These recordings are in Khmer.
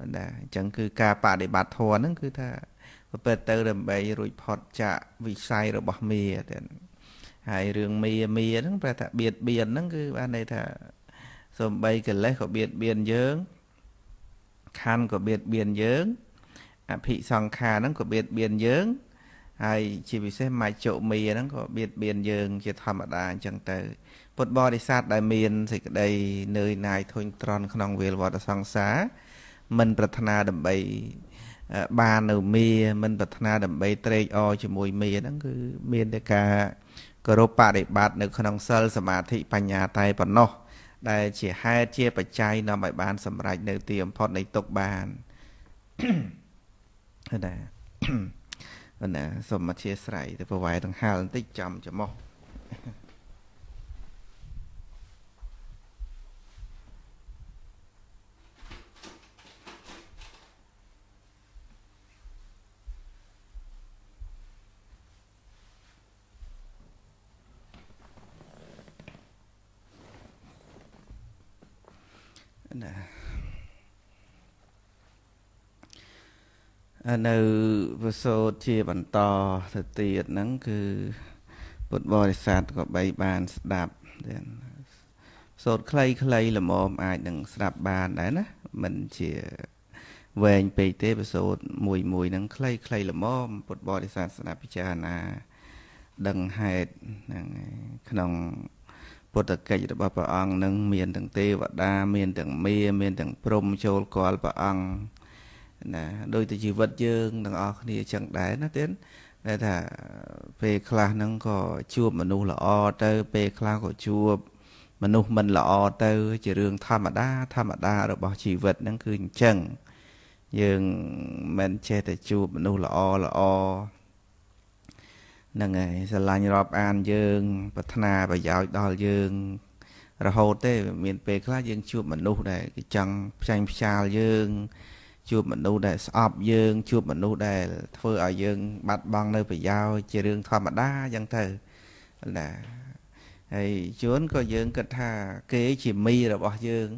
ណាអញ្ចឹងគឺការបដិបត្តិធម៌ហ្នឹងគឺថាប្រព្រឹត្តទៅដើម្បីរួចផុតចាកវិស័យរបស់មាទាំងហើយរឿងមាមាហ្នឹង ប្រែថាបៀតបៀនហ្នឹងគឺបានន័យថាសំបីកិលេសក៏បៀតបៀនយើងខណ្ឌក៏បៀតបៀនយើង អភិសង្ខារហ្នឹងក៏បៀតបៀនយើងហើយជាពិសេសមច្ចុមាហ្នឹងក៏បៀតបៀនយើង ជាធម្មតាអញ្ចឹងទៅពុទ្ធបរិស័ទដែលមាន សេចក្តីនឿយណាយធុញទ្រាន់ក្នុងវេលវត្តសង្សារមិនប្រាថ្នា ដើម្បីបាននៅមេមិនប្រាថ្នាដើម្បីត្រេកអរជាមួយមេហ្នឹងគឺមានតែការគោរពបដិបត្តិនៅក្នុងសិលសមាធិបញ្ញាតែប៉ុណ្ណោះដែលជាហេតុជាបច្ច័យនាំឲ្យបានសម្រេចនៅទីបំផុតនៃទុកបានណាណាសូមអធិស្ឋានទៅប្រវាយដង្ហើលបន្តិចចំច្មោះនៅវសូតជាបន្តទៅទៀតហ្នឹងគឺពុទ្ធបរិស័ទក៏បីបានស្ដាប់ទៀតសូតខ្លីខ្លីល្មមអាចនឹងស្ដាប់បានដែរណាមិនជាវែងពេកទេវសូតមួយមួយហ្នឹងខ្លីខ្លីល្មមពុទ្ធបរិស័ទស្ដាប់ពិចារណាដឹងហេតុហ្នឹងក្នុងពុទ្ធកិច្ចរបស់ព្រះអង្គនឹង មានទាំងទេវតាមានទាំងមាមានទាំងព្រំចូលគាល់ព្រះអង្គណាដោយទៅជីវិតយើងទាំងអស់គ្នាចឹងដែរណាទៀតដែលថាពេលខ្លះហ្នឹងក៏ជួបមនុស្សល្អទៅ ពេលខ្លះក៏ជួប មនុស្សមិនល្អទៅ ជារឿងធម្មតាធម្មតារបស់ ជីវិតហ្នឹងគឺអញ្ចឹងយើងមិនចេះតែជួបមនុស្សល្អល្អហ្នឹងហើយស្រឡាញ់រាប់អានយើង ប្រាថ្នាប្រយោជន៍ដល់យើង រហូតទេមាន ពេលខ្លះយើងជួបមនុស្សដែលគេចង់ផ្ចាញ់ផ្ចាលយើងជួបមនុស្សដែលស្អប់យើងជួបមនុស្សដែល ធ្វើឲ្យយើង បាត់បង់នៅប្រយោជន៍ជារឿងធម្មតាអញ្ចឹងទៅណាហើយជួនក៏យើងគិតថា គេជាមីរបស់យើង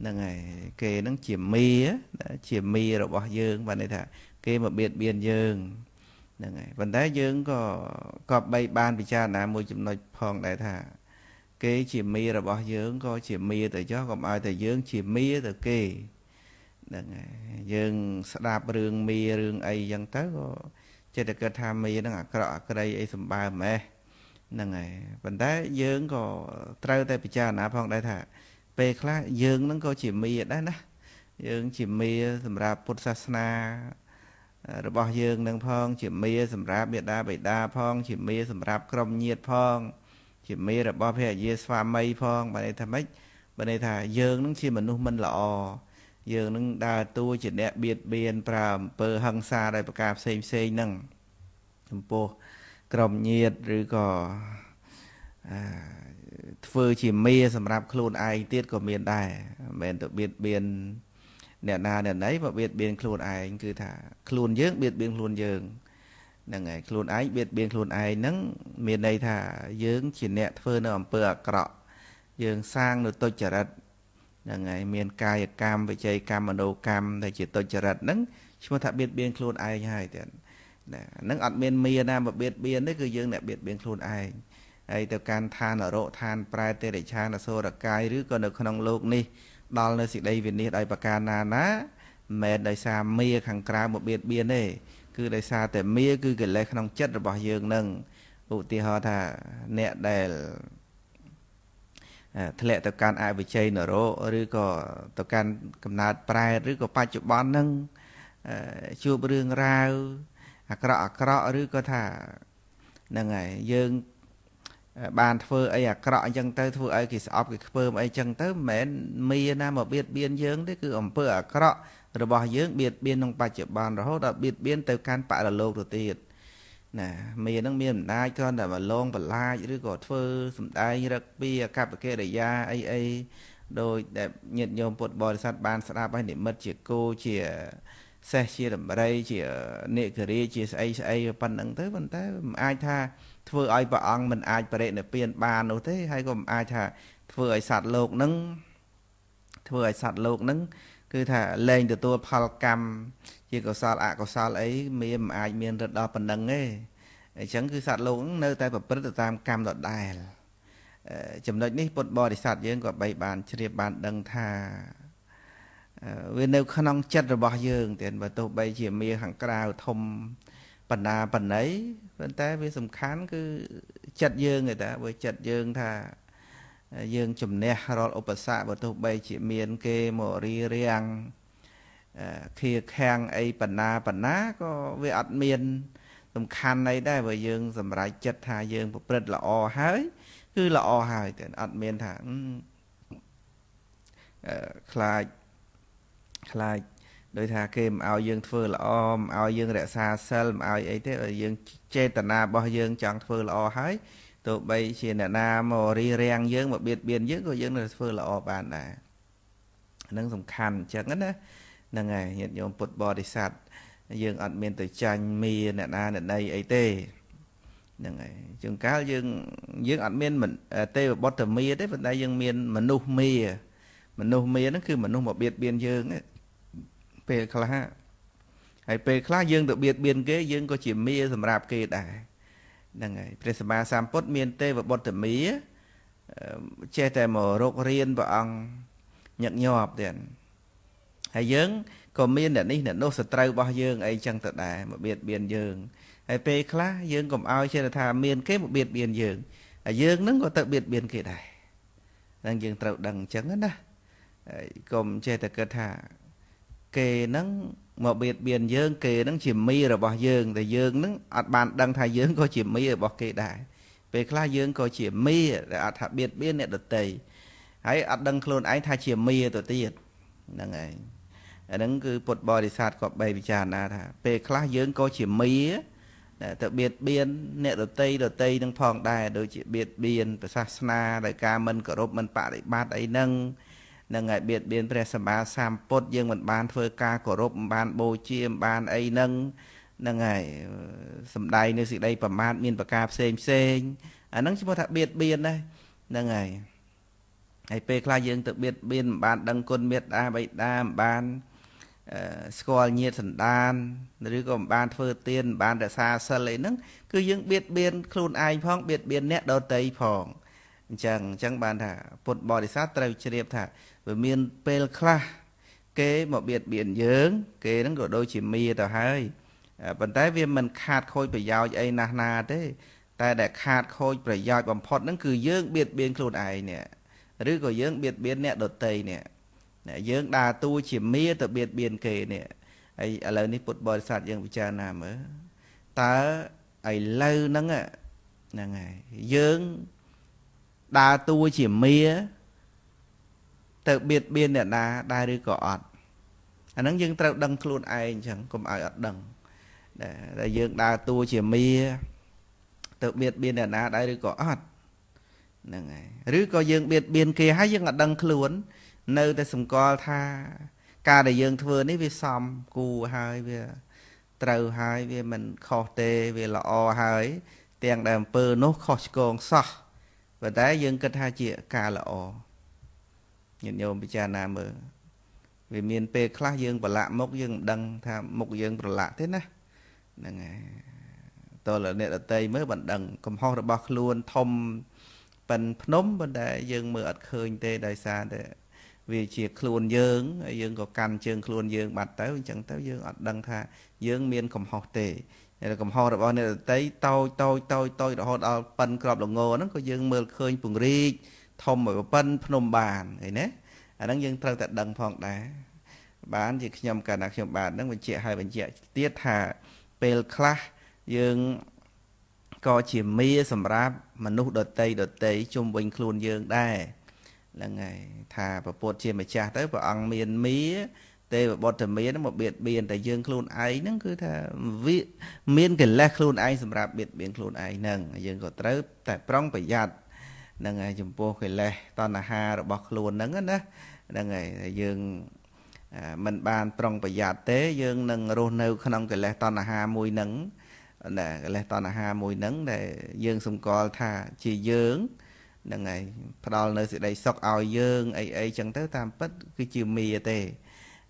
ហ្នឹងហើយគេហ្នឹងជាមីជាមីរបស់យើងបានន័យថា គេមកបៀតបៀនយើងហ្នឹងហើយប៉ុន្តែយើងក៏ក៏បីបានពិចារណាមួយចំណុចផងដែរថា គេជាមីរបស់យើងក៏ជាមីទៅចុះកុំឲ្យតែយើងជាមីទៅគេហ្នឹងហើយយើងស្ដាប់រឿងមីរឿងអីចឹងទៅក៏ចិត្តតែគិតថាមីហ្នឹងអាក្រក់អាក្រៃអីសម្បើម៉េះហ្នឹងហើយប៉ុន្តែយើងក៏ត្រូវតែពិចារណាផងដែរថា ពេលខ្លះយើងហ្នឹងក៏ជាមីដែរណាយើងជាមីសម្រាប់ពុទ្ធសាសនា របស់យើងនឹងផង ជាមីសម្រាប់មេដាបេដាផង ជាមីសម្រាប់ក្រុមញាតិផង ជាមីរបស់ភរិយាស្វាមីផងបើន័យថាម៉េចបើន័យថាយើងនឹងជាមនុស្សមិនល្អយើងនឹងដើរតួជាអ្នកបៀតបៀនប្រើអំពើហិង្សាដោយប្រការផ្សេងផ្សេងហ្នឹងចំពោះក្រុមញាតឬក៏ធ្វើជាមេសម្រាប់ខ្លួនឯងទៀតក៏មានដែរមិនមែនទៅបៀតបៀនអ្នកណាអ្នកណីមកបៀតបៀនខ្លួនឯងគឺថាខ្លួនយើងបៀតបៀនខ្លួនយើងហ្នឹងហើយខ្លួនឯងបៀតបៀនខ្លួនឯងហ្នឹងមានន័យថាយើង ជាអ្នកធ្វើនៅអំពើអាក្រក់យើងសាងនៅទុច្ចរិតហ្នឹងហើយមានកាយកម្មវិច័យកម្មមនោកម្មដែលជាទុច្ចរិតហ្នឹងឈ្មោះថាបៀតបៀនខ្លួនឯងហើយទៀតណាហ្នឹងអត់មានមីណាមកបៀតបៀនទេគឺយើងអ្នកបៀតបៀនខ្លួនឯងហើយទៅកាន់ឋាននរកឋានប្រែទេរិឆានអសូរកាយឬក៏នៅក្នុងโลกនេះដល់នៅសេចក្តីវិនិច្ឆ័យដោយប្រការណាណាមិនដោយសារមីខាងក្រៅមកបៀតបៀនទេគឺដោយសារតែមីគឺកិលេសក្នុងចិត្តរបស់យើងនឹងឧទាហរណ៍ថាអ្នកដែលធ្លាក់ទៅកាន់អវិជ័យនរោឬក៏ទៅកាន់កំណើតប្រែតឬក៏បច្ចុប្បន្ននឹងជួបរឿងរ៉ាវអាក្រក់អាក្រក់ឬក៏ថាហ្នឹងហើយយើងបានធ្វើអីអាក្រក់អញ្ចឹងទៅធ្វើឲ្យគេស្អប់គេខ្ពើមអីអញ្ចឹងទៅមិនមែនមានណាមកបៀតបៀនយើង ទេគឺអំពើអាក្រក់ របស់យើងបៀតបៀនក្នុងបច្ចុប្បន្នរហូតដល់បៀតបៀនទៅកាន់បរលោកទៅទៀតណាមេនឹងមានអំណាចគ្រាន់តែមកលងបន្លាចឬក៏ធ្វើសំដែងរឹកពីអកប្បកិរិយាអីអីដោយដែលញាតិញោមពុទ្ធបរិស័ទបានស្ដាប់ហើយនិមិត្តជាគោជាសេះជាដំរីជានេករាជាស្អីស្អីប៉ុណ្្នឹងទៅប៉ុន្តែមិនអាចថាធ្វើឲ្យព្រះអង្គមិនអាចបរិនិព្វានបាននោះទេហើយក៏មិនអាចថាធ្វើឲ្យសត្វលោកនឹងធ្វើឲ្យសត្វលោកនឹង គឺថាលែងទទួលផលកម្មជាកុសលអកុសលអីមានមិនអាចមានរឹតដល់ប៉ុណ្ណឹងទេអញ្ចឹងគឺសត្វលោកនៅតែប្រព្រឹត្តទៅតាមកម្មដដែលចំណុចនេះពុទ្ធបរិស័ទយើងក៏បីបាន ជ្រាបបានដឹងថាវានៅក្នុងចិត្តរបស់យើងទៀតបើទោះបីជាមាខាងក្រៅធំបណ្ណាបណ្ណៃប៉ុន្តែវាសំខាន់គឺចិត្តយើងឯតាបើចិត្តយើងថាយើងជំនះរាល់ឧបសគ្គបើទោះបីជាមានគេមករីរាំងឃាខាំងអីបណ្ណាបណ្ណាក៏វាអត់មានសំខាន់អីដែរបើយើងសម្រេចចិត្តថាយើងប្រព្រឹត្តល្អហើយគឺល្អហើយតែអត់មានថាអឺខ្លាចខ្លាចដោយថាគេមិនឲ្យយើង ធ្វើល្អមិនឲ្យយើង រក្សាសិលមិនឲ្យអីទេយើងចេតនារបស់យើងចង់ធ្វើល្អហើយទោះបី ជាអ្នកណាមករីរាំងយើងមកបៀតបៀនយើងក៏យើងនៅធ្វើល្អបានដែរហ្នឹងសំខាន់អញ្ចឹងណាហ្នឹងហើយញាតិញោមពុទ្ធបរិស័ទយើងអត់មានទៅចាញ់មីអ្នកណាអ្នកណីអីទេហ្នឹងហើយជាងកាលយើងយើងអត់មានទេវបុត្រមីទេប៉ុន្តែយើងមាន មនុស្សមីមនុស្សមីហ្នឹងគឺមនុស្សមកបៀតបៀនយើងពេលខ្លះហើយពេលខ្លះយើងទៅបៀតបៀនគេ យើងក៏ជាមីសម្រាប់គេដែរហ្នឹងហើយព្រះសម្មាសម្ពុទ្ធមានទេវបុត្រមីចេះតែមករករៀនព្រះអង្គញឹកញាប់ទៀតហើយយើងក៏មានអ្នកនេះអ្នកនោះសត្រូវរបស់យើងអីចឹងទៅដែរមកបៀតបៀនយើងហើយពេលខ្លះយើងកុំឲ្យចេះថាមានគេមកបៀតបៀនយើងហើយយើងនឹងក៏ទៅបៀតបៀនគេដែរនឹងយើងត្រូវដឹងអញ្ចឹងណាហើយកុំចេះតែគិតថាគេនឹងមកបៀតបៀនយើង គេនឹងជាមីរបស់យើងតែយើងនឹងអត់បានដឹងថាយើងក៏ជាមីរបស់គេដែរពេលខ្លះយើងក៏ជាមីដែលអត់ថាបៀតបៀនអ្នកដតីហើយអត់ដឹងខ្លួនឯងថាជាមីទៅទៀតហ្នឹងហើយអាហ្នឹងគឺពុទ្ធបរិស័ទក៏បីពិចារណាថា ពេលខ្លះយើងក៏ជាមីទៅបៀតបៀនអ្នកដតីដតីនឹងផងដែរដូចជាបៀតបៀនប្រសាសនាដោយការមិនគោរពមិនបប្រតិបត្តិអីហ្នឹងនឹងឲ្យបៀតបៀនព្រះសម្មាសម្ពុទ្ធយើងមិនបានធ្វើការគោរពមិនបានបូជាមិនបានអីហ្នឹងហ្នឹងហើយសំដែងនៅសេចក្តីប្រមាថមានប្រការផ្សេងផ្សេងអាហ្នឹងឈ្មោះថាបៀតបៀនដែរហ្នឹងហើយហើយពេលខ្លះយើងទៅបៀតបៀនមិនបានដឹងគុណមេត្តាបិតាមិនបានស្គាល់ញាតសន្តានឬក៏មិនបានធ្វើទានមិនបានរក្សាសិលអីហ្នឹងគឺយើងបៀតបៀនខ្លួនឯងផងបៀតបៀនអ្នកដទៃផងអញ្ចឹងអញ្ចឹងបានថាពុទ្ធបរិស័ទត្រូវជ្រាបថាវាមានពេលខ្លះគេមកបៀតបៀនយើង គេហ្នឹងក៏ដូចជាមីទៅហើយប៉ុន្តែវាមិនខាតខូចប្រយោជន៍អីណាស់ណាទេតែដែលខាតខូចប្រយោជន៍បំផុតហ្នឹងគឺយើងបៀតបៀនខ្លួនឯងនេះឬក៏យើងបៀតបៀនអ្នកដទៃនេះយើងដើរតួជាមាទៅបៀតបៀនគេនេះហើយឥឡូវនេះពុទ្ធបរិស័ទយើងពិចារណាមើលតើឥឡូវហ្នឹងហ្នឹងហើយយើងដើរតួជាមាទៅបៀតបៀនអ្នកណាដែរឬក៏អត់អាហ្នឹងយើងត្រូវដឹងខ្លួនឯងអញ្ចឹងកុំឲ្យអត់ដឹងដែលយើងដើរតួជាមាទៅបៀតបៀនអ្នកណាដែរឬក៏អត់ហ្នឹងហើយឬក៏យើងបៀតបៀនគេហើយយើងអត់ដឹង ខ្លួននៅតែសម្គាល់ថាការដែលយើងធ្វើនេះវាសមគួរហើយវាត្រូវហើយវាមិនខុសទេវាល្អហើយ ទាំងដែលអំពើនោះខុសឆ្គងសោះប៉ុន្តែយើងគិតថាជាការល្អញាតិញោមពិចារណាមើលវាមានពេលខ្លះយើងប្រឡាក់មុខយើងមិនដឹងថាមុខយើងប្រឡាក់ទេណាហ្នឹងហើយតើលោកអ្នកដតីមើលបណ្ដឹង កំហុសរបស់ខ្លួនធំប៉ិនភ្នំប៉ុន្តែយើងមើលអត់ឃើញទេដោយសារតែវាជាខ្លួនយើងហើយយើងក៏កាន់ជើងខ្លួនយើងបាត់ទៅអញ្ចឹងទៅយើងអត់ដឹងថាយើងមាន កំហុសទេហើយកំហុសរបស់អ្នកដតីតូចតូចតូចតូចរហូតដល់ប៉ិនក្របលងហ្នឹងក៏យើងមើលឃើញ ពង្រីកធំឲ្យប៉ិនភ្នំបានឃើញណាអាហ្នឹងយើងត្រូវតែដឹងផងដែរបានជាខ្ញុំកាលណាខ្ញុំបាទហ្នឹងបញ្ជាក់ឲ្យបញ្ជាក់ទៀតថាពេលខ្លះយើងក៏ជាមេសម្រាប់មនុស្សដតីដតីជុំវិញខ្លួនយើងដែរហ្នឹងហើយថាពពុទ្ធជាម្ចាស់ទៅព្រះអង្គមានមីទេវបុត្រមានមកបៀតបៀនតែយើងខ្លួនឯងហ្នឹងគឺថាវាមានកិលេសខ្លួនឯងសម្រាប់បៀតបៀនខ្លួនឯងហ្នឹងយើងក៏ត្រូវតែប្រុងប្រយ័ត្នហ្នឹងហើយចំពោះកិលេសតណ្ហារបស់ខ្លួនហ្នឹងណាហ្នឹងហើយយើងមិនបានប្រុងប្រយ័ត្នទេ យើងនឹងរស់នៅ ក្នុងកិលេសតណ្ហាមួយហ្នឹងណាកិលេសតណ្ហាមួយហ្នឹងដែល យើងសម្គាល់ថាជាយើងហ្នឹងហើយផ្ដល់នៅសេចក្តីសុខឲ្យយើងអីអីចឹងទៅ តាមពិត គឺជាមីទេ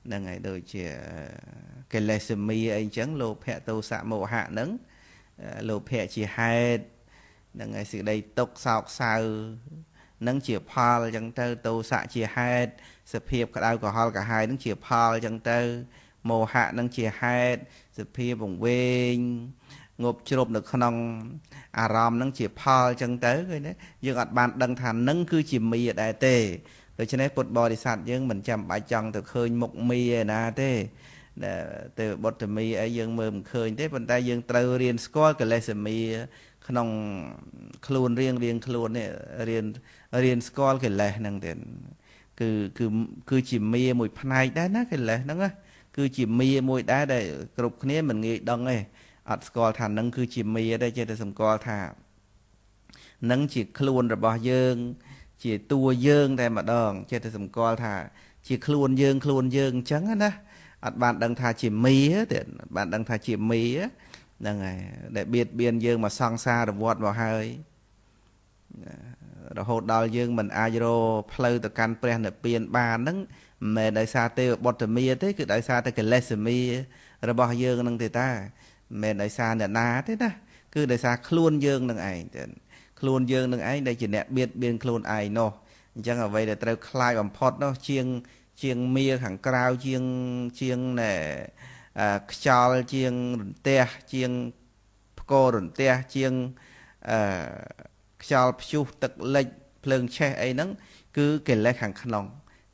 ហ្នឹងហើយដូចជាកិលេសមីអីចឹងលោភៈទោសៈមោហៈហ្នឹងលោភៈជាហេតុហ្នឹងហើយសេចក្តីទុក្ខសោកសៅនឹងជាផលអញ្ចឹងទៅទោសៈជាហេតុសភាព ក្តៅក្រហល់កាហាយនឹងជាផលអញ្ចឹងទៅមោហៈនឹងជាហេតុសភាពវង្វេងងប់ជ្រប់នៅក្នុង អារម្មណ៍នឹង ជាផលអញ្ចឹងទៅឃើញទេយើងអត់បានដឹងថានឹងគឺជាមីដែរទេដូច្នេះពុទ្ធបរិស័ទយើងមិនចាំបាច់ចង់ទៅឃើញមុខមីឯណាទេទៅបុត្រមីអីយើងមើលមិនឃើញ ទេប៉ុន្តែ យើងត្រូវរៀនស្គាល់កិលេសមីក្នុងខ្លួនរៀងរៀងខ្លួននេះរៀនរៀនស្គាល់កិលេសហ្នឹងទៀតគឺគឺគឺជាមីមួយផ្នែកដែរណាកិលេសហ្នឹងណាគឺជាមីមួយដែរដែលគ្រប់គ្នាមិនងាយដឹងទេអត់ស្គាល់ថានឹងគឺជាមេទេចេះតែសម្គាល់ថានឹងជាខ្លួនរបស់យើង ជាតួយើងតែម្ដងចេះតែសម្គាល់ថា ជាខ្លួនយើង ខ្លួនយើងអញ្ចឹងណាអត់បានដឹងថាជាមេទេបានដឹងថាជាមេហ្នឹងហើយដែលបៀតបៀនយើងមកសង្សារវត្តមកហើយរហូតដល់យើង មិនអាចរផ្លូវទៅកាន់ព្រះនិព្វានបានហ្នឹងមិនមែនដោយសារទេវបុត្រមីទេគឺដោយសារតែកិលេសមីរបស់យើងហ្នឹង ទេតាមិនដោយសារអ្នកណាទេណាគឺដោយសារខ្លួនយើងនឹងឯងទៅខ្លួនយើងនឹងឯងដែលជាអ្នកបៀតបៀនខ្លួនឯងនោះអញ្ចឹងអ្វីដែលត្រូវខ្លាយបំផុតនោះជាង ជាងមៀខាងក្រៅជាងជាងណែខ្យល់ជាងរន្ទះជាងផ្គររន្ទះជាងអឺខ្យល់ព្យុះទឹកលិចភ្លើងឆេះអីហ្នឹងគឺកិលេសខាងក្នុង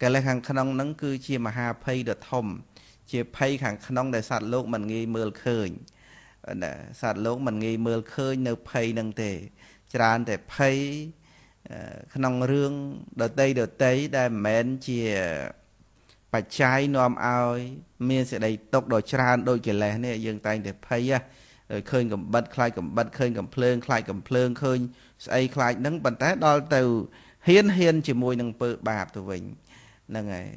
កិលេសខាងក្នុងហ្នឹងគឺជាមហាភ័យដ៏ធំ ជាភ័យខាងក្នុងដែលសត្វលោក មិនងាយមើលឃើញណាសត្វលោកមិនងាយមើលឃើញនៅភ័យនឹងទេ ច្រើនតែភ័យក្នុងរឿងដតីដតីដែលមិនមែនជាបច្ច័យនាំឲ្យ មានសេចក្តីទុកដ៏ច្រើនដូចកិលេសនេះយើងតែងតែភ័យហ្នឹងឃើញកំបិតខ្លាចកំបិតឃើញកំភ្លើងខ្លាចកំភ្លើងឃើញ ស្អីខ្លាចហ្នឹងប៉ុន្តែដល់ទៅហ៊ានហ៊ានជាមួយនឹងពើបាបទៅវិញហ្នឹងហើយ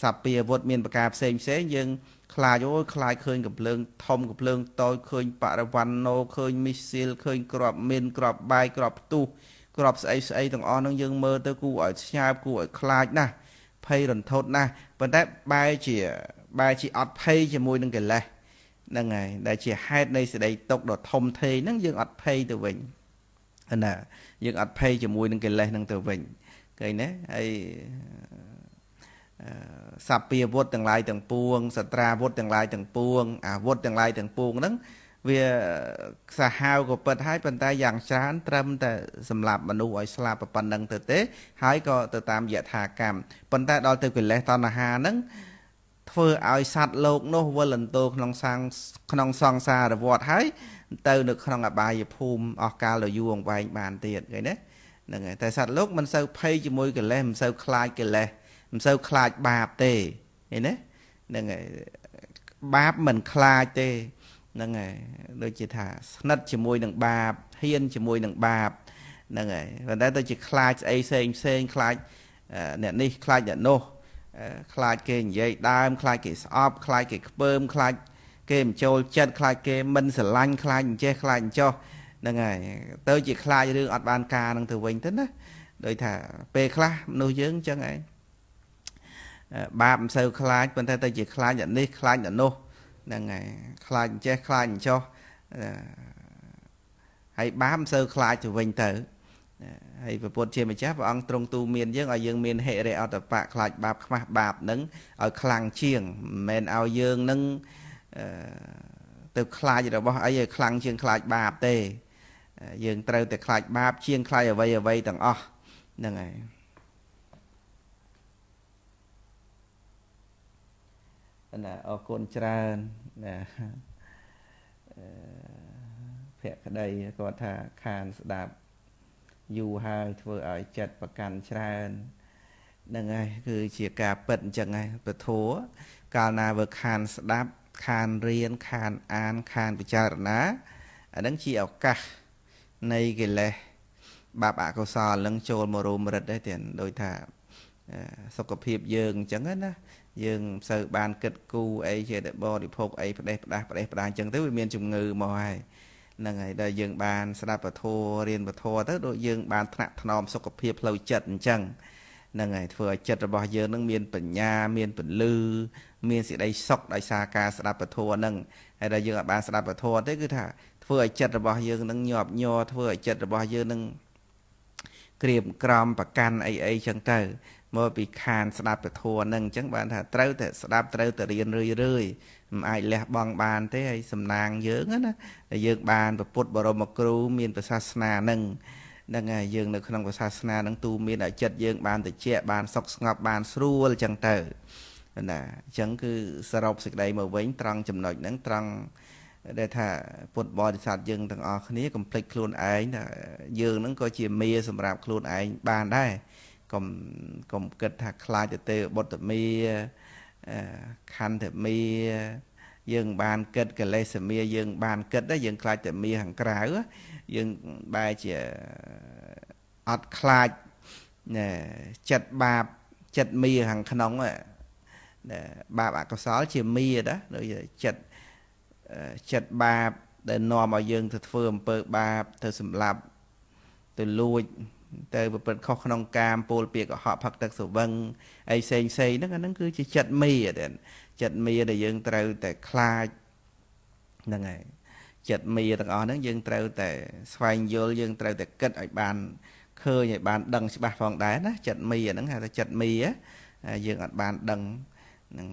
សัพពាវុធមាន ប្រការផ្សេងផ្សេងយើងខ្លាចអូយខ្លាចឃើញកំភ្លើងធំកំភ្លើងតូចឃើញបរិវ័នណូឃើញមីស៊ីលឃើញ ក្របមីនក្របបាយក្របផ្ទុះក្របស្អីស្អីទាំងអស់ហ្នឹងយើងមើលទៅគួរឲ្យស្ញាបគួរឲ្យខ្លាចណាស់ភ័យរន្ធត់ណាស់ប៉ុន្តែបែរជាបែរជាអត់ភ័យជាមួយនឹងកិលេសហ្នឹងហើយដែលជាហេតុនៃសេចក្តីទុកដ៏ធំធេងហ្នឹងយើងអត់ភ័យទៅវិញណា យើងអត់ភ័យជាមួយនឹងកិលេសហ្នឹងទៅវិញឃើញណាហើយសពាវុធទាំងឡាយទាំងពួងសត្រាវុធទាំងឡាយទាំងពួងអាវុធទាំងឡាយទាំងពួងហ្នឹងវាខ្សាហាវក៏ពិតហើយប៉ុន្តែយ៉ាងច្រើនត្រឹមតែសម្លាប់មនុស្សឲ្យស្លាប់ប៉ុណ្ណឹងទៅទេហើយក៏ទៅតាមយថាកម្មប៉ុន្តែដល់ទៅកិលេសតណ្ហាហ្នឹងធ្វើឲ្យសัตว์លោកនោះវិលន្ទោក្នុងសាងក្នុងសង្សារវត្តហើយទៅនៅក្នុងអបាយភូមិអស់កាលយូរអង្វែងបានទៀតឃើញទេហ្នឹងហើយតែសัตว์លោកមិនសូវភ័យជាមួយកិលេសមិនសូវខ្លាចកិលេសមិនសូវខ្លាចបាបទេឃើញទេហ្នឹងហើយបាបមិនខ្លាចទេហ្នឹងហើយដូចជាថាស្និទ្ធជាមួយនឹងបាបហ៊ានជាមួយ នឹងបាបហ្នឹងហើយប៉ុន្តែទៅជាខ្លាចស្អីផ្សេងផ្សេងខ្លាចអ្នកនេះខ្លាចអ្នកនោះខ្លាចគេនិយាយដើមខ្លាចគេស្អប់ខ្លាចគេខ្ពើមខ្លាច គេមិនចូលចិត្តខ្លាចគេមិនស្រឡាញ់ខ្លាចអញ្ចេះខ្លាចអញ្ចោះហ្នឹងហើយទៅជាខ្លាចរឿងអត់បានការនឹងទៅវិញទៅណាដោយថាពេលខ្លះមនុស្សយើងអញ្ចឹងឯងបាបមិនសូវខ្លាចប៉ុន្តែទៅជាខ្លាចអានេះខ្លាចអានោះហ្នឹងហើយខ្លាចអញ្ចេះខ្លាចអញ្ចោះហើយបាបមិនសូវខ្លាចទៅវិញទៅហើយព្រះពុទ្ធជាម្ចាស់ព្រះអង្គទ្រង់ទូមានយើងឲ្យយើងមានហិរិអតបៈខ្លាចបាបខ្មាស់បាបនឹងឲ្យខ្លាំងជាងមិនមែនឲ្យយើងនឹងទៅខ្លាចរបស់អីឲ្យខ្លាំងជាងខ្លាចបាបទេយើងត្រូវតែខ្លាចបាប ជាងខ្លាចអ្វីអ្វីទាំងអស់ហ្នឹងហើយណាអរគុណច្រើនណាភក្តីគាត់ថាខានស្ដាប់យូរហើយធ្វើឲ្យចិត្តប្រកាន់ច្រើនហ្នឹងហើយគឺជាការពិតអញ្ចឹងហើយពធัวកាលណាវាខានស្ដាប់ខានរៀនខានអានខានពិចារណាអាហ្នឹងជាឱកាសនៃកិលេសបាបអកុសលនឹងចូលមករុំរិតដែរទៀតដោយថាសុខភាពយើងអញ្ចឹងណាយើងមិនសូវបានគិតគូរអីជាតែបរិភោគអីផ្ដេសផ្ដាស់ផ្ដេសផ្ដាស់អញ្ចឹងទៅវាមានជំងឺមកហើយហ្នឹងហើយដែលយើង បានស្ដាប់ពធរៀនពធទៅដូចយើងបានថ្នាក់ថ្នមសុខភាពផ្លូវចិត្តអញ្ចឹងហ្នឹងហើយធ្វើឲ្យចិត្តរបស់យើងនឹងមានបញ្ញា មានពលឺមានសេចក្តីសុខដោយសារការស្ដាប់ពធហ្នឹងហើយដែលយើងអាចបានស្ដាប់ពធទៅគឺថាធ្វើឲ្យចិត្តរបស់យើងនឹងញាប់ញ័រធ្វើឲ្យចិត្តរបស់យើងនឹងក្រៀមក្រំប្រកាន់អីអីចឹងទៅមកពីខានស្ដាប់ពធនឹងអញ្ចឹងបានថាត្រូវតែស្ដាប់ត្រូវតែរៀនរឿយរឿយមិនអាចលះបង់បាន ទេហើយសំណាងយើងណា យើងបានប្រពុតបរមគ្រូមានប្រសាសនានឹងនឹងហើយយើងនៅក្នុងប្រសាសនានឹងទូមានឲ្យចិត្តយើងបានតិចបានសុខស្ងប់បាន ស្រួលអញ្ចឹងទៅណាអញ្ចឹងគឺសរុបសេចក្តីមកវិញត្រង់ចំណុចហ្នឹងត្រង់ដែលថាពុទ្ធបរិស័ទយើងទាំងអស់គ្នាកំភ្លេចខ្លួនឯងថាយើងហ្នឹងក៏ជាមេសម្រាប់ខ្លួនឯងបានដែរកុំកុំគិតថាខ្លាចទេវបុត្រមីខន្ធមីយើងបានគិតកលេសមីយើង បានគិតយើងខ្លាចតែមីខាងក្រៅយើងបែរជាអត់ខ្លាចចិត្តបាបចិត្តមីខាងក្នុងបាបអកុសលជាមីណាដូចចិត្តចិត្តបាបដែលនាំឲ្យយើងទៅធ្វើអំពើបាបទៅសម្លាប់ទៅលួចទៅប្រព្រឹត្តខុសក្នុងកាមពោលពាក្យកុហកផឹកទឹកស្រវឹងអីផ្សេងផ្សេងហ្នឹងអាហ្នឹងគឺជាចិត្តមេចិត្តមេដែលយើងត្រូវតែខ្លាចហ្នឹងហើយចិត្តមេទាំងអស់ហ្នឹង យើងត្រូវតែស្វែងយល់យើងត្រូវតែគិតឲ្យបានឃើញឲ្យបានដឹងច្បាស់ផងដែរណាចិត្តមីហ្នឹងហៅថាចិត្តមីយើងអត់បានដឹងហ្នឹង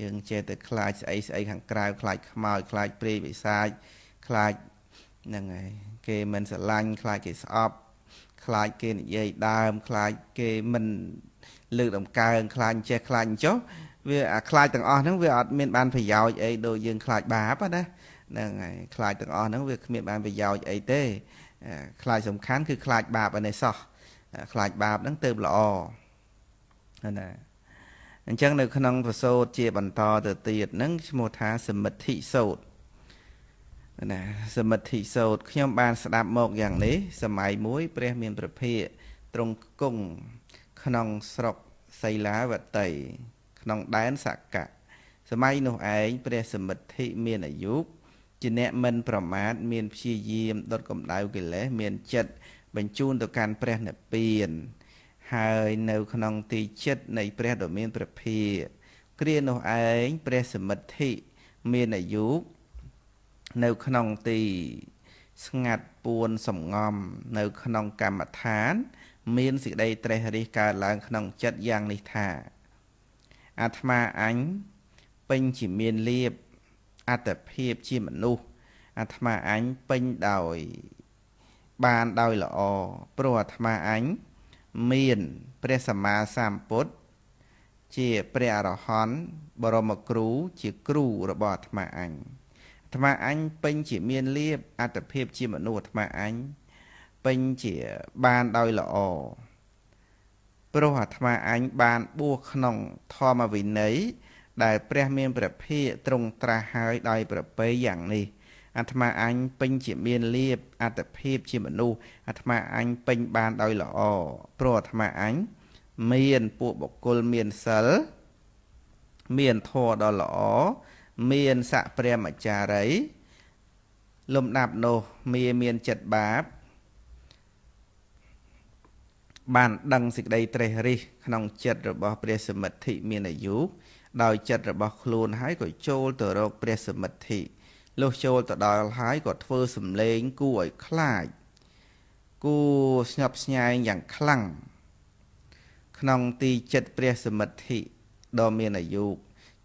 យើងចេះតែខ្លាចស្អីស្អីខាងក្រៅខ្លាចខ្មោចខ្លាចព្រៃពិសាចខ្លាចហ្នឹងហើយគេមិនស្រឡាញ់ខ្លាចគេស្អប់ខ្លាចគេនិយាយដើមខ្លាចគេមិនលើកតម្កើងខ្លាចចេះខ្លាចចុះវាអាខ្លាចទាំងអស់ហ្នឹងវាអត់មានបានប្រយោជន៍អីដូចយើងខ្លាចបាបណាហ្នឹងហើយខ្លាចទាំងអស់ហ្នឹងវាគ្មាន បានប្រយោជន៍អីទេខ្លាចសំខាន់គឺខ្លាចបាបអានេះសោះខ្លាចបាបហ្នឹងទៅល្អណាអញ្ចឹងនៅ ក្នុងប្រសូតជាបន្តទៅទៀតហ្នឹងឈ្មោះថាសមិទ្ធិសោតណាសមិទ្ធិសោតខ្ញុំបានស្ដាប់មកយ៉ាងនេះសម័យមួយ ព្រះមានប្រភិយទ្រង់គង់ក្នុងស្រុកសីលាវតីក្នុងដែនសកៈសម័យនោះឯងព្រះសមិទ្ធិមានអាយុជាអ្នកមិនប្រមាទមានព្យាយាមដុតកម្ដៅកិលេសមានចិត្តបញ្ជូនទៅកាន់ព្រះនិព្វានហើយនៅក្នុងទីចិត្តនៃព្រះដ៏មានព្រះភិយគ្រានោះឯងព្រះសមិទ្ធិមានអាយុនៅក្នុងទី ស្ងាត់ពួនសំងំនៅក្នុងកម្មដ្ឋាន មានសេចក្តីត្រេះរិះកើតឡើងក្នុងចិត្តយ៉ាងនេះថា អាត្មាអញពេញជាមានលៀបអត្តភាពជាមនុស្សអាត្មាអញពេញដោយ បានដោយល្អព្រោះអាត្មាអញមានព្រះសម្មាសម្ពុទ្ធជាព្រះអរហន្តបរមគ្រូជាគ្រូរបស់អាត្មាអញ។ថ្មអញពេញជាមានលៀបអត្តភាពជាមនុស្សថ្មអញពេញជាបានដោយល្អព្រោះអាថ្មអញបានបួសក្នុងធម្មវិន័យដែលព្រះមានព្រះភិយត្រង់ត្រាស់ហើយដោយប្រពៃយ៉ាងនេះ អាត្មាអញពេញជាមានលៀបអត្តភាពជាមនុស្សអាត្មាអញពេញបានដោយល្អព្រោះអាត្មាអញមានពួកបុគ្គលមានសិលមានធម៌ដ៏ល្អមានស័កព្រមចារីលំដាប់នោះមេមានចិត្តបាប បានដឹងសេចក្តីត្រេះរិះក្នុងចិត្តរបស់ ព្រះសមិទ្ធិមានអាយុដោយចិត្តរបស់ខ្លួនហើយក៏ចូលទៅរកព្រះសមិទ្ធិលុះចូលទៅដល់ហើយក៏ធ្វើសំឡេងគួរឲ្យខ្លាចគួរស្ញប់ស្ញែងយ៉ាងខ្លាំងក្នុងទីចិត្តព្រះសមិទ្ធិដ៏មានអាយុ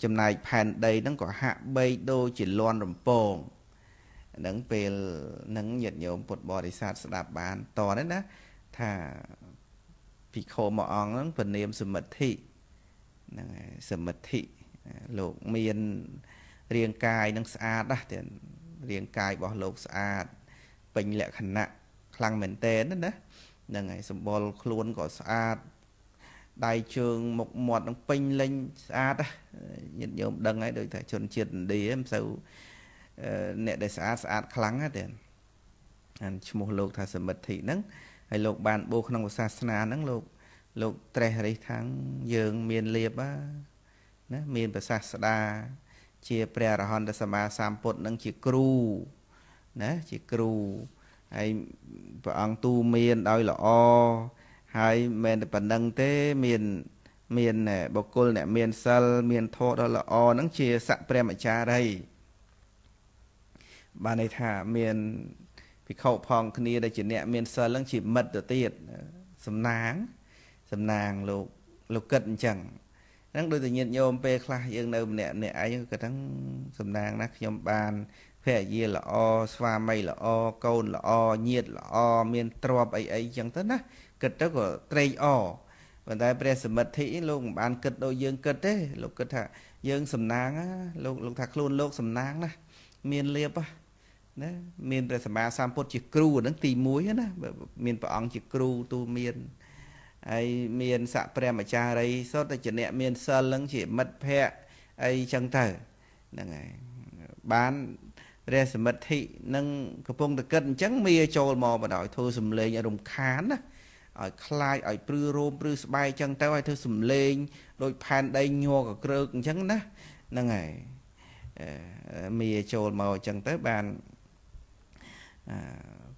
ចំណែកផែនដីហ្នឹងក៏ហាក់បីដូចជាលន់រំពងហ្នឹងពេលហ្នឹងញាតិញោមពុទ្ធបរិស័ទស្ដាប់បានតនេះណាថាភិក្ខុមួយអង្គហ្នឹងពនាមសមិទ្ធិហ្នឹងហើយសមិទ្ធិលោកមានរាងកាយនឹងស្អាតណាស់ទៀតរាងកាយរបស់លោកស្អាតពេញលក្ខណៈខ្លាំងមែនទែនណាហ្នឹងហើយសម្បល់ខ្លួនក៏ស្អាតដៃជើងមុខមាត់នឹងពេញលេញស្អាតញាតិញោមដឹងហើយដូចថាជនជាតិឥណ្ឌាមិនសូវអ្នកដែលស្អាតស្អាតខ្លាំងណាទេអានឈ្មោះលោកថាសមិទ្ធិហ្នឹងហើយលោកបានបូក្នុងសាសនាហ្នឹងលោកលោកត្រេះរិះថាងយើងមានលៀបណាមានប្រសាស្ដាជា ព្រះអរហន្តសម្មាសម្ពុទ្ធនឹងជាគ្រូណាជាគ្រូហើយព្រះអង្គទូមានដោយល្អហើយមិនតែប៉ុណ្្នឹងទេមានមានបុគ្គលអ្នកមានសិលមានធម៌ដ៏ល្អហ្នឹងជាស័កព្រមចារីបានន័យថាមានភិក្ខុផងគ្នាដែលជាអ្នកមានសិលហ្នឹងជាមិត្តទៅទៀតសំណាងសំណាងលោកលោកគិតអញ្ចឹងហ្នឹងដូចតែញាតញោមពេលខ្លះយើងនៅម្នាក់ម្នាក់ឯងគាត់ហ្នឹងសំណាងណាខ្ញុំបានភរិយាល្អស្វាមីល្អកូនល្អញាតល្អមានទ្រព្យអីអីចឹងទៅណាគិតទៅក៏ត្រេកអរប៉ុន្តែព្រះសមិទ្ធិលោកមិនបានគិតដូចយើងគិតទេលោកគិតថាយើងសំណាងលោកលោកថាខ្លួនលោកសំណាងណាមានលៀបណាមានព្រះសម្មាសម្ពុទ្ធជាគ្រូហ្នឹង ទី1ណាមានព្រះអង្គជាគ្រូទូមានហើយមានស័កព្រះមចារីសុទ្ធតែជាអ្នកមានសិលហ្នឹងជាមិត្តភ័ក្តិអីចឹងទៅហ្នឹងហើយបានព្រះសមិទ្ធិនឹងកំពុងតែគិតអញ្ចឹងមាចូលមកបណ្ដោយធ្វើសំលេងរំខានណាឲ្យคลายឲ្យព្រឺរោមព្រឺស្បែកអញ្ចឹងទៅឲ្យធ្វើសំលេងដូចផែនដីញ័រកក្រើកអញ្ចឹងណាហ្នឹងហើយមីចូលមកអញ្ចឹងទៅបាន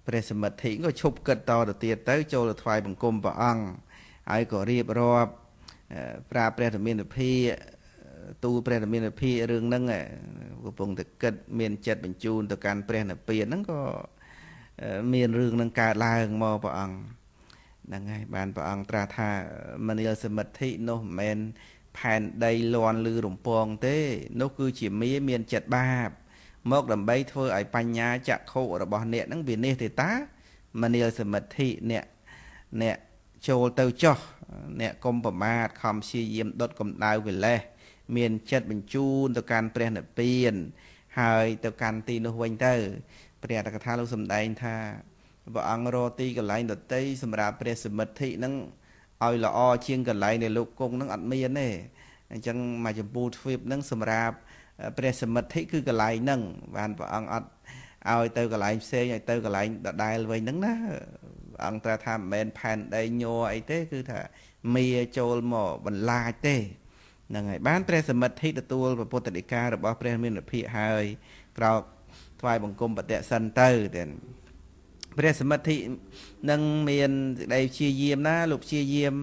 ព្រះសមិទ្ធិក៏ឈប់គិតតទៅទៀតទៅ ចូលទៅថ្វាយបង្គំព្រះអង្គហើយក៏រៀបរាប់ប្រាប់ព្រះធមេនភិទូព្រះធមេនភិរឿងហ្នឹងកំពុងតែគិតមានចិត្តបញ្ជូនទៅកាន់ព្រះនិព្វានហ្នឹងក៏មាន រឿងហ្នឹងកើតឡើងមកព្រះអង្គហ្នឹងហើយបានព្រះអង្គត្រាស់ថាមនាលសមិទ្ធិនោះមិនមែនផែនដីលន់ឬរំពង ទេ នោះគឺជាមីមានចិត្តបាប មកដើម្បីធ្វើឲ្យបញ្ញាចក្ខុរបស់អ្នកនឹងវានេះទេតា មនាលសមិទ្ធិអ្នកអ្នកចូលទៅចោះអ្នកកុំប្រមាទខំព្យាយាមដុតកម្ដៅកិលេសមានចិត្តបញ្ជូនទៅកាន់ព្រះនិព្វាន ហើយទៅកាន់ទីនោះវិញទៅព្រះអតកថាលោកសម្ដែងថាព្រះអង្គរទីកន្លែងដតីសម្រាប់ព្រះសមិទ្ធិនឹងឲ្យល្អជាងកន្លែងនៃលោកគង់នឹងអត់មានទេអញ្ចឹងមកចម្ពោះទ្វីបនឹងសម្រាប់ព្រះសមិទ្ធិគឺកន្លែងហ្នឹងបានព្រះអង្គអត់ឲ្យទៅកន្លែងផ្សេងឲ្យទៅកន្លែងដដែលវិញហ្នឹងណាព្រះអង្គត្រាថាមិនមែនផែនដីញ័រអីទេគឺថាមីចូលមកបន្លាចទេហ្នឹងហើយបានព្រះសមិទ្ធិទទួលពុទ្ធដីការបស់ព្រះមានភិកហើយក្រោកថ្វាយបង្គំបតិសិនទៅទាំងព្រះ សមិទ្ធិនឹងមានសេចក្តីព្យាយាមណា លោកព្យាយាម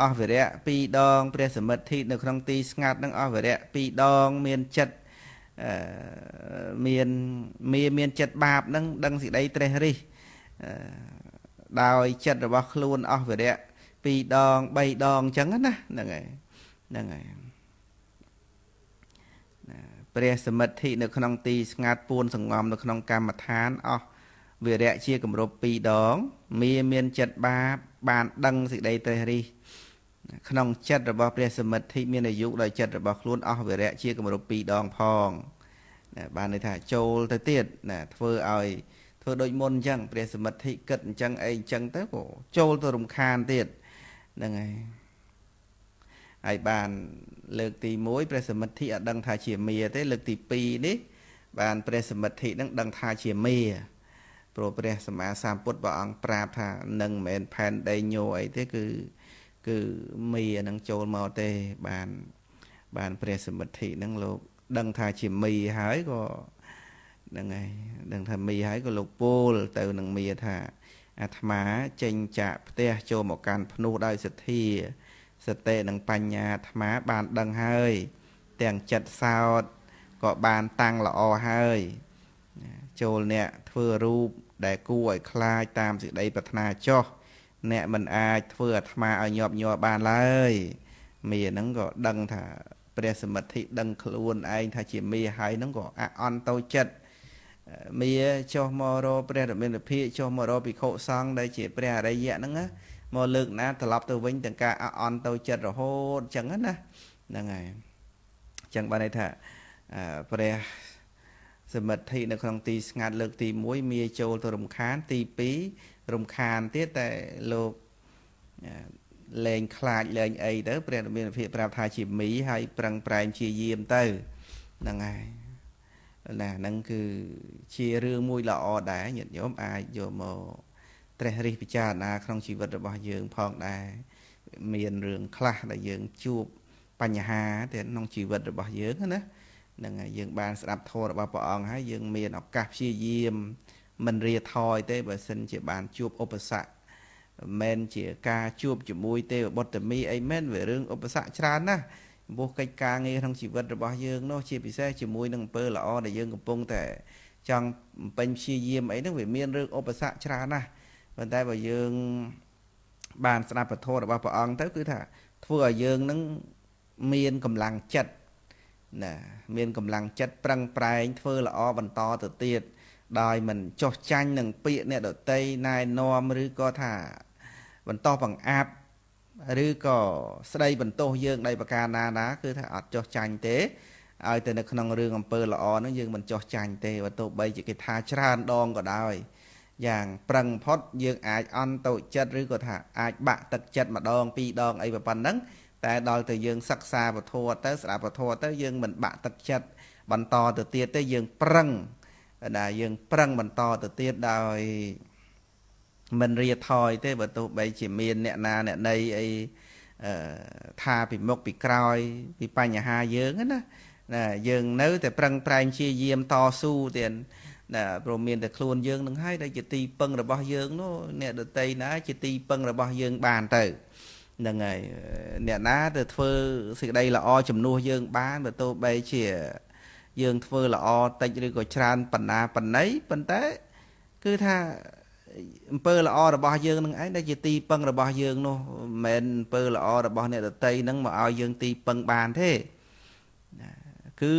អស់វិរៈ2ដង ព្រះសមិទ្ធិនៅក្នុងទីស្ងាត់នឹងអស់វិរៈ2ដងមានចិត្តមានមានមាន ចិត្តបាបនឹងដឹងសេចក្តីត្រេះរិះដោយចិត្តរបស់ខ្លួនអស់វិរៈ2ដង3ដងអញ្ចឹងណាហ្នឹងហើយហ្នឹងហើយព្រះសមិទ្ធិនៅក្នុងទីស្ងាត់ពួនសងំនៅក្នុងកម្មដ្ឋានអស់វិរៈជាគម្រប់2ដងមីមានចិត្តបាបបានដឹងសេចក្តីត្រេះរិះក្នុងចិត្តរបស់ព្រះសមិទ្ធិមានអាយុដោយចិត្តរបស់ខ្លួនអស់វិរៈជាគម្រប់2ដងផងណាបានន័យថាចូលទៅទៀតណាធ្វើឲ្យ ធ្វើដូចមុនអញ្ចឹងព្រះ សមិទ្ធិគិតអញ្ចឹងអីអញ្ចឹងទៅក៏ចូលទៅរំខានទៀតហ្នឹងហើយហើយបានលើកទី1ព្រះសមិទ្ធិអត់ដឹងថាជាមាទេលើកទី2នេះ បានព្រះសមិទ្ធិនឹងដឹងថាជាមាព្រោះព្រះសម្មាសម្ពុទ្ធព្រះអង្គប្រាប់ថានឹងមិនមែនផែនដីញោអីទេគឺគឺមីនឹងចូលមកទេបានបានព្រះសមិទ្ធិនឹងលោកដឹងថាជាមីហើយក៏ហ្នឹងហើយដឹងថាមីហើយក៏លោកពូល ទៅនឹងមីថា អាត្មា ចេញចាកផ្ទះចូលមកកាន់ភ្នោះដោយសទ្ធាសតិនិងបញ្ញាអាត្មាបានដឹងហើយ ទាំងចិត្តសោតក៏បានតាំងល្អហើយចូលអ្នកធ្វើរូបដែលគួរឲ្យខ្លាចតាមសេចក្តីប្រាថ្នាចោះអ្នកមិនអាចធ្វើអាត្មាឲ្យញាប់ញ័របានឡើយមីហ្នឹងក៏ដឹងថា ព្រះ សមិទ្ធិដឹង ខ្លួនឯងថាជាមីហើយហ្នឹងក៏អអន់តូចចិត្តមីចុះមករកព្រះរមិនភិចុះមករកភិក្ខុសង្ឃដែលជា ព្រះអរិយៈហ្នឹងមកលើកណាត្រឡប់ទៅវិញទាំងការអអន់តូចចិត្តរហូតអញ្ចឹងណាហ្នឹងហើយអញ្ចឹងបានន័យថាព្រះសមិទ្ធិនៅក្នុងទីស្ងាត់លើកទី1មាចូលទៅរំខានទី2រំខានទៀតតែលោកលែងខ្លាចលែងអីទៅព្រះមានភាពប្រាប់ថាជាមីហើយប្រឹងប្រែងជាយាមទៅហ្នឹងហើយណាហ្នឹងគឺជារឿងមួយល្អដែរញាតិញោមអាចយកមកត្រេះរិះពិចារណា ក្នុងជីវិតរបស់យើង ផងដែរមានរឿងខ្លះដែលយើងជួបបញ្ហាទៅក្នុងជីវិតរបស់យើងណានឹងយើងបានស្ដាប់ធម៌របស់ព្រះអង្គហើយយើងមានឱកាសព្យាយាមមិនរាថយទេបើសិនជាបានជួបឧបសគ្គមិនជាការ ជួបជាមួយទេវបុត្រមីអីមែនវារឿងឧបសគ្គច្រើនណាស់ចំពោះកិច្ចការងារក្នុងជីវិតរបស់យើង នោះជាពិសេសជាមួយនឹងអំពើល្អដែលយើងកំពុងតែចង់បំពេញព្យាយាមអីហ្នឹងវាមានរឿងឧបសគ្គច្រើនណាស់ប៉ុន្តែបើយើងបានស្ដាប់ពធរបស់ព្រះអង្គទៅគឺថាធ្វើឲ្យយើងនឹងមានកម្លាំងចិត្តណាមានកម្លាំងចិត្តប្រឹងប្រែងធ្វើល្អបន្តទៅទៀតដោយមិនចោះចាញ់នឹងពាក្យអ្នកដតីណែនាំឬក៏ថា បន្តបង្អាប់ឬក៏ស្ដីបន្ទោសយើងដោយប្រការណាណាគឺថាអត់ចោះចាញ់ទេឲ្យទៅនៅក្នុងរឿងអំពើល្អហ្នឹងយើងមិនចោះចាញ់ទេបើទោះបីជាគេថាច្រើនដងក៏ដោយយ៉ាង ប្រឹងផុតយើងអាចអន់តូចចិត្តឬក៏ថាអាចបាក់ទឹកចិត្តម្ដងពីរដងអីប៉ុណ្ណឹងតែដល់ទៅយើងសិក្សាពធទៅស្ដាប់ពធទៅ យើងមិនបាក់ទឹកចិត្តបន្តទៅទៀតទេយើងប្រឹងណាយើងប្រឹងបន្តទៅទៀតដោយមិនរាថយទេបើទោះបីជាមានអ្នកណាអ្នកណីអីថាពីមុខពីក្រោយ ពីបញ្ហាយើងណាណាយើងនៅតែប្រឹងប្រែង ជាយាមតស៊ូទៀតណាព្រមមានតែខ្លួនយើងនឹងហើយដែលជាទីពឹងរបស់យើងនោះអ្នកដតីណា ជាទីពឹងរបស់យើងបានទៅហ្នឹងហើយអ្នកណា ទៅធ្វើសេចក្តីល្អជំនួសយើង បានបើទោះបីជា យើងធ្វើល្អតិចឬក៏ច្រើន បណ្ណាបណ្ណៃប៉ុន្តែ គឺថាអំពើល្អរបស់យើងនឹងឯងដែលជាទីពឹងរបស់យើងនោះមិនមែនអំពើល្អរបស់អ្នកដតីនឹងមកឲ្យយើងទីពឹងបានទេគឺ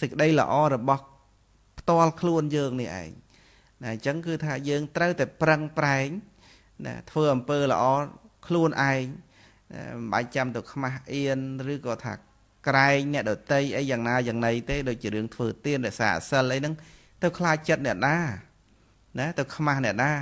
សេចក្តីល្អរបស់ផ្ទាល់ខ្លួនយើងនេះឯងណាអញ្ចឹងគឺថាយើងត្រូវតែប្រឹងប្រែងណាធ្វើអំពើល្អខ្លួនឯងមិនបាច់ចាំទៅខ្មាស់អៀនឬក៏ថាក្រែងអ្នកដតីអីយ៉ាងណាយ៉ាងណីទេដូចជារឿងធ្វើទៀនរក្សាអសិលអីហ្នឹងទៅ ខ្លាចចិត្តអ្នកណាណាទៅខ្មាស់អ្នកណា